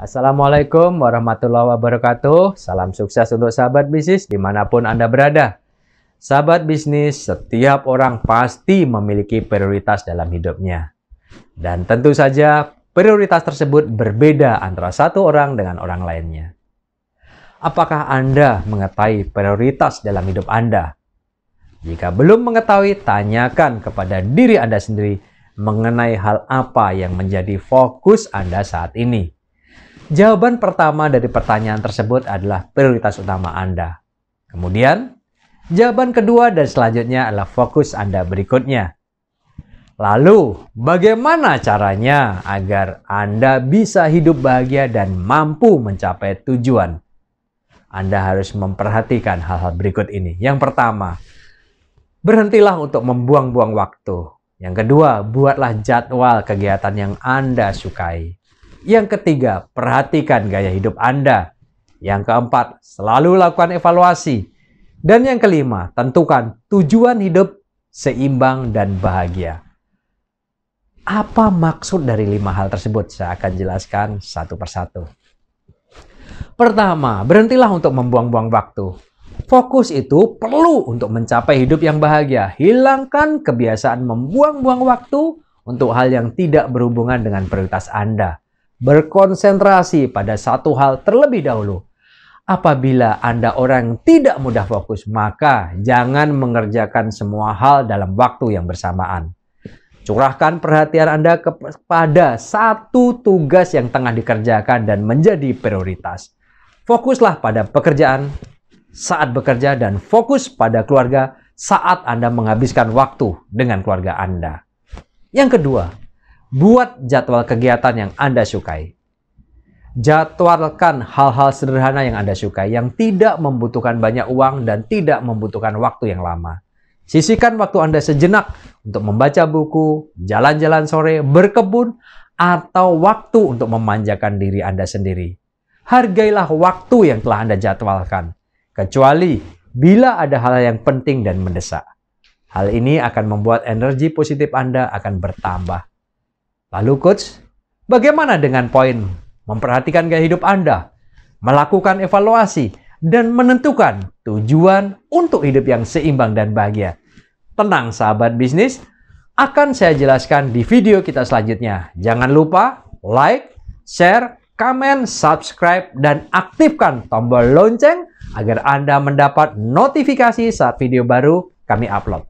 Assalamualaikum warahmatullahi wabarakatuh. Salam sukses untuk sahabat bisnis dimanapun Anda berada. Sahabat bisnis, setiap orang pasti memiliki prioritas dalam hidupnya. Dan tentu saja prioritas tersebut berbeda antara satu orang dengan orang lainnya. Apakah Anda mengetahui prioritas dalam hidup Anda? Jika belum mengetahui, tanyakan kepada diri Anda sendiri mengenai hal apa yang menjadi fokus Anda saat ini Jawaban pertama dari pertanyaan tersebut adalah prioritas utama Anda. Kemudian, jawaban kedua dan selanjutnya adalah fokus Anda berikutnya. Lalu, bagaimana caranya agar Anda bisa hidup bahagia dan mampu mencapai tujuan? Anda harus memperhatikan hal-hal berikut ini. Yang pertama, berhentilah untuk membuang-buang waktu. Yang kedua, buatlah jadwal kegiatan yang Anda sukai. Yang ketiga, perhatikan gaya hidup Anda. Yang keempat, selalu lakukan evaluasi. Dan yang kelima, tentukan tujuan hidup seimbang dan bahagia. Apa maksud dari lima hal tersebut? Saya akan jelaskan satu persatu. Pertama, berhentilah untuk membuang-buang waktu. Fokus itu perlu untuk mencapai hidup yang bahagia. Hilangkan kebiasaan membuang-buang waktu untuk hal yang tidak berhubungan dengan prioritas Anda berkonsentrasi pada satu hal terlebih dahulu. Apabila Anda orang yang tidak mudah fokus, maka jangan mengerjakan semua hal dalam waktu yang bersamaan. Curahkan perhatian Anda kepada satu tugas yang tengah dikerjakan dan menjadi prioritas. Fokuslah pada pekerjaan saat bekerja dan fokus pada keluarga saat Anda menghabiskan waktu dengan keluarga Anda. Yang kedua, Buat jadwal kegiatan yang Anda sukai. Jadwalkan hal-hal sederhana yang Anda sukai, yang tidak membutuhkan banyak uang dan tidak membutuhkan waktu yang lama. Sisihkan waktu Anda sejenak untuk membaca buku, jalan-jalan sore, berkebun, atau waktu untuk memanjakan diri Anda sendiri. Hargailah waktu yang telah Anda jadwalkan, kecuali bila ada hal yang penting dan mendesak. Hal ini akan membuat energi positif Anda akan bertambah Lalu coach, bagaimana dengan poin memperhatikan gaya hidup Anda, melakukan evaluasi, dan menentukan tujuan untuk hidup yang seimbang dan bahagia? Tenang sahabat bisnis, akan saya jelaskan di video kita selanjutnya. Jangan lupa like, share, komen, subscribe, dan aktifkan tombol lonceng agar Anda mendapat notifikasi saat video baru kami upload.